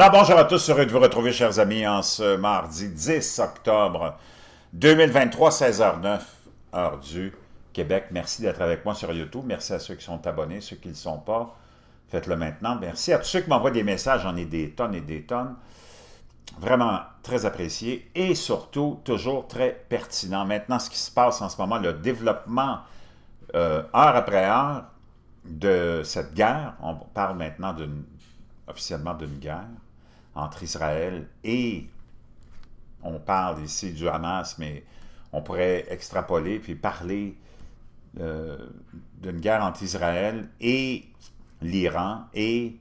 Alors bonjour à tous, heureux de vous retrouver chers amis en ce mardi 10 octobre 2023, 16h09, heure du Québec. Merci d'être avec moi sur YouTube, merci à ceux qui sont abonnés, ceux qui ne le sont pas, faites-le maintenant. Merci à tous ceux qui m'envoient des messages, j'en ai des tonnes et des tonnes. Vraiment très apprécié et surtout toujours très pertinent. Maintenant, ce qui se passe en ce moment, le développement euh, heure après heure de cette guerre, on parle maintenant officiellement d'une guerre, entre Israël et, on parle ici du Hamas, mais on pourrait extrapoler puis parler euh, d'une guerre entre Israël et l'Iran et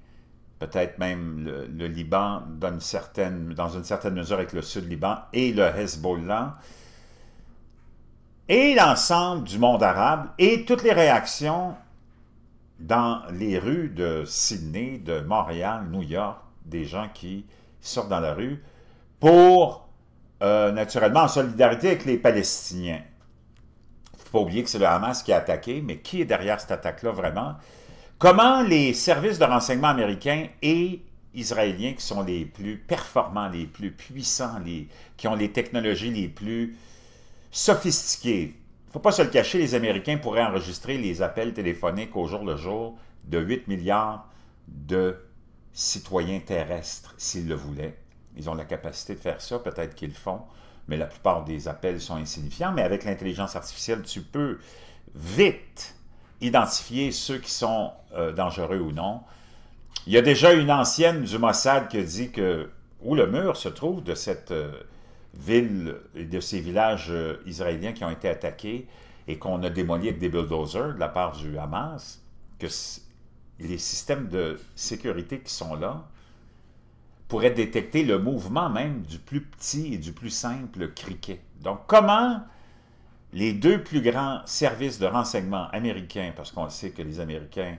peut-être même le, Liban dans une certaine mesure avec le Sud-Liban et le Hezbollah et l'ensemble du monde arabe et toutes les réactions dans les rues de Sydney, de Montréal, New York, des gens qui sortent dans la rue pour, euh, naturellement, en solidarité avec les Palestiniens. Il ne faut pas oublier que c'est le Hamas qui a attaqué, mais qui est derrière cette attaque-là vraiment? Comment les services de renseignement américains et israéliens, qui sont les plus performants, les plus puissants, les, qui ont les technologies les plus sophistiquées, il ne faut pas se le cacher, les Américains pourraient enregistrer les appels téléphoniques au jour le jour de 8 milliards de citoyens terrestres s'ils le voulaient. Ils ont la capacité de faire ça, peut-être qu'ils le font, mais la plupart des appels sont insignifiants. Mais avec l'intelligence artificielle, tu peux vite identifier ceux qui sont euh, dangereux ou non. Il y a déjà une ancienne du Mossad qui dit que où le mur se trouve de cette euh, ville et de ces villages euh, israéliens qui ont été attaqués et qu'on a démoli avec des bulldozers de la part du Hamas, que les systèmes de sécurité qui sont là pourraient détecter le mouvement même du plus petit et du plus simple criquet. Donc, comment les deux plus grands services de renseignement américains, parce qu'on sait que les Américains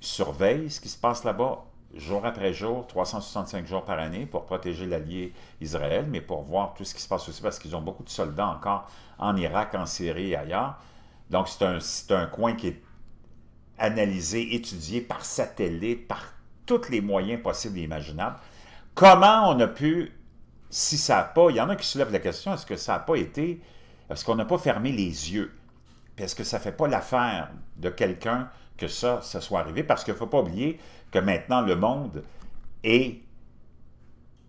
surveillent ce qui se passe là-bas jour après jour, 365 jours par année pour protéger l'allié Israël, mais pour voir tout ce qui se passe aussi, parce qu'ils ont beaucoup de soldats encore en Irak, en Syrie et ailleurs. Donc, c'est un, un coin qui est analysé, étudié par satellite, par tous les moyens possibles et imaginables. Comment on a pu, si ça n'a pas, il y en a qui soulèvent la question, est-ce que ça n'a pas été, est-ce qu'on n'a pas fermé les yeux? Puis est-ce que ça ne fait pas l'affaire de quelqu'un que ça, ça soit arrivé? Parce qu'il ne faut pas oublier que maintenant le monde est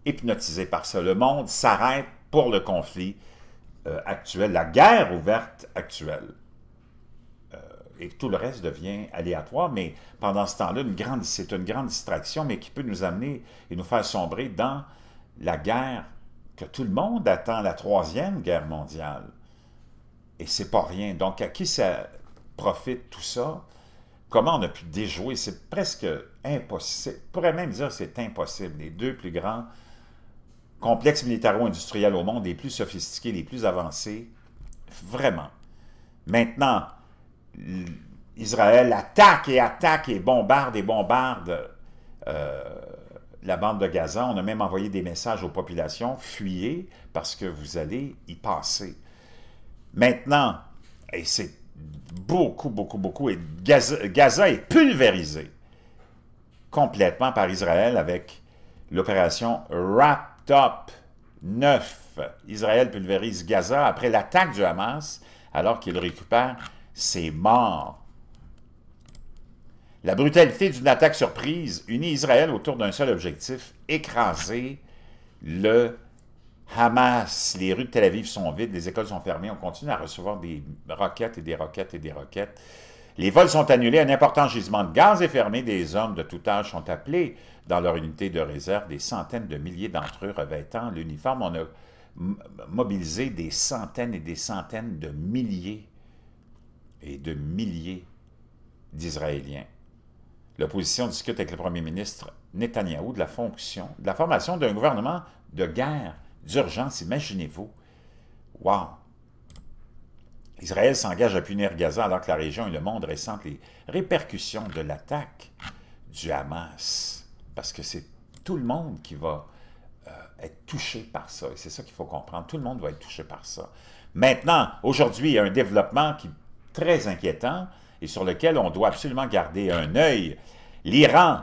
hypnotisé par ça. Le monde s'arrête pour le conflit euh, actuel, la guerre ouverte actuelle et tout le reste devient aléatoire. Mais pendant ce temps-là, c'est une grande distraction, mais qui peut nous amener et nous faire sombrer dans la guerre que tout le monde attend, la troisième guerre mondiale. Et c'est pas rien. Donc, à qui ça profite tout ça? Comment on a pu déjouer? C'est presque impossible. On pourrait même dire que c'est impossible. Les deux plus grands complexes militaro-industriels au monde, les plus sophistiqués, les plus avancés, vraiment. Maintenant, Israël attaque et attaque et bombarde et bombarde euh, la bande de Gaza. On a même envoyé des messages aux populations, fuyez parce que vous allez y passer. Maintenant, et c'est beaucoup, beaucoup, beaucoup, Gaza, Gaza est pulvérisé complètement par Israël avec l'opération Wrapped Up 9. Israël pulvérise Gaza après l'attaque du Hamas alors qu'il récupère c'est mort. La brutalité d'une attaque surprise unit Israël autour d'un seul objectif, écraser le Hamas. Les rues de Tel Aviv sont vides, les écoles sont fermées, on continue à recevoir des roquettes et des roquettes et des roquettes. Les vols sont annulés, un important gisement de gaz est fermé, des hommes de tout âge sont appelés dans leur unité de réserve, des centaines de milliers d'entre eux revêtant l'uniforme. On a mobilisé des centaines et des centaines de milliers et de milliers d'Israéliens. L'opposition discute avec le premier ministre Netanyahou de la fonction, de la formation d'un gouvernement de guerre, d'urgence, imaginez-vous. Wow! Israël s'engage à punir Gaza alors que la région et le monde ressentent les répercussions de l'attaque du Hamas. Parce que c'est tout le monde qui va euh, être touché par ça. Et c'est ça qu'il faut comprendre. Tout le monde va être touché par ça. Maintenant, aujourd'hui, il y a un développement qui très inquiétant et sur lequel on doit absolument garder un œil. L'Iran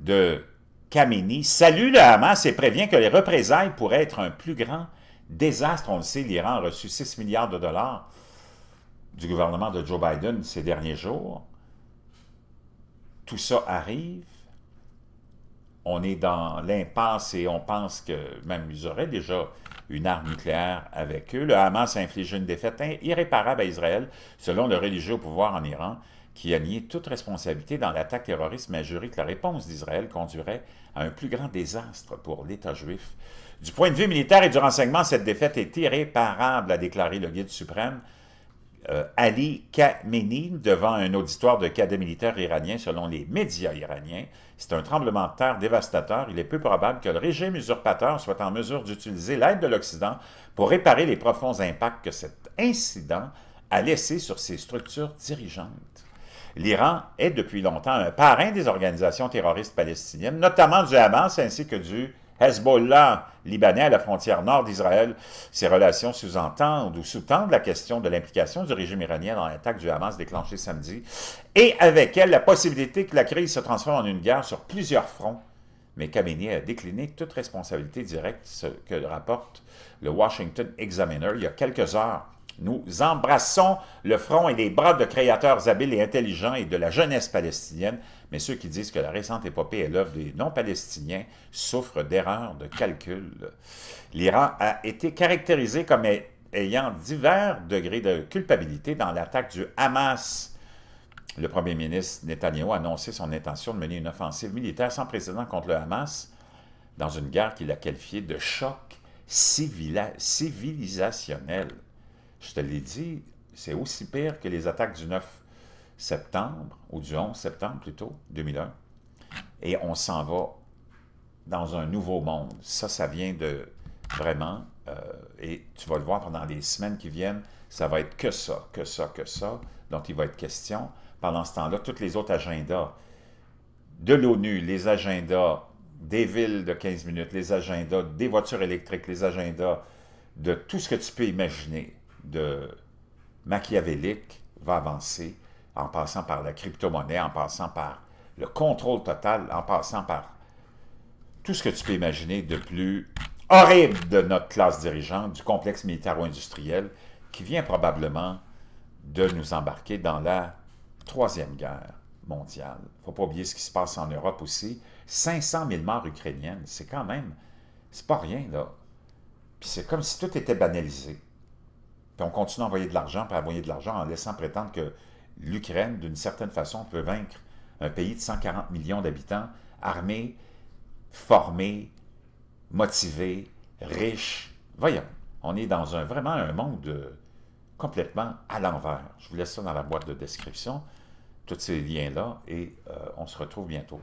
de Khamenei salue le Hamas et prévient que les représailles pourraient être un plus grand désastre. On le sait, l'Iran a reçu 6 milliards de dollars du gouvernement de Joe Biden ces derniers jours. Tout ça arrive on est dans l'impasse et on pense que même ils auraient déjà une arme nucléaire avec eux. Le Hamas inflige une défaite irréparable à Israël, selon le religieux au pouvoir en Iran, qui a nié toute responsabilité dans l'attaque terroriste, mais a juré que la réponse d'Israël conduirait à un plus grand désastre pour l'État juif. Du point de vue militaire et du renseignement, cette défaite est irréparable, a déclaré le guide suprême. Euh, Ali Khamenei devant un auditoire de cadets militaires iraniens selon les médias iraniens. C'est un tremblement de terre dévastateur. Il est peu probable que le régime usurpateur soit en mesure d'utiliser l'aide de l'Occident pour réparer les profonds impacts que cet incident a laissé sur ses structures dirigeantes. L'Iran est depuis longtemps un parrain des organisations terroristes palestiniennes, notamment du Hamas ainsi que du Hezbollah libanais à la frontière nord d'Israël. ses relations sous-entendent ou sous-tendent la question de l'implication du régime iranien dans l'attaque du Hamas déclenchée samedi, et avec elle la possibilité que la crise se transforme en une guerre sur plusieurs fronts. Mais Khamenei a décliné toute responsabilité directe, ce que rapporte le Washington Examiner il y a quelques heures. Nous embrassons le front et les bras de créateurs habiles et intelligents et de la jeunesse palestinienne, mais ceux qui disent que la récente épopée est l'œuvre des non-palestiniens souffrent d'erreurs de calcul. L'Iran a été caractérisé comme ayant divers degrés de culpabilité dans l'attaque du Hamas le premier ministre Netanyahu a annoncé son intention de mener une offensive militaire sans précédent contre le Hamas dans une guerre qu'il a qualifiée de choc civilisationnel je te l'ai dit, c'est aussi pire que les attaques du 9 septembre, ou du 11 septembre plutôt, 2001. Et on s'en va dans un nouveau monde. Ça, ça vient de vraiment, euh, et tu vas le voir pendant les semaines qui viennent, ça va être que ça, que ça, que ça, dont il va être question. Pendant ce temps-là, tous les autres agendas de l'ONU, les agendas des villes de 15 minutes, les agendas des voitures électriques, les agendas de tout ce que tu peux imaginer de machiavélique va avancer en passant par la crypto-monnaie, en passant par le contrôle total, en passant par tout ce que tu peux imaginer de plus horrible de notre classe dirigeante, du complexe militaro-industriel, qui vient probablement de nous embarquer dans la Troisième Guerre mondiale. Il ne faut pas oublier ce qui se passe en Europe aussi. 500 000 morts ukrainiennes, c'est quand même, c'est pas rien, là. Puis c'est comme si tout était banalisé. Puis on continue à envoyer de l'argent, puis à envoyer de l'argent en laissant prétendre que l'Ukraine, d'une certaine façon, peut vaincre un pays de 140 millions d'habitants, armé, formé, motivé, riche. Voyons, on est dans un, vraiment un monde euh, complètement à l'envers. Je vous laisse ça dans la boîte de description, tous ces liens-là, et euh, on se retrouve bientôt.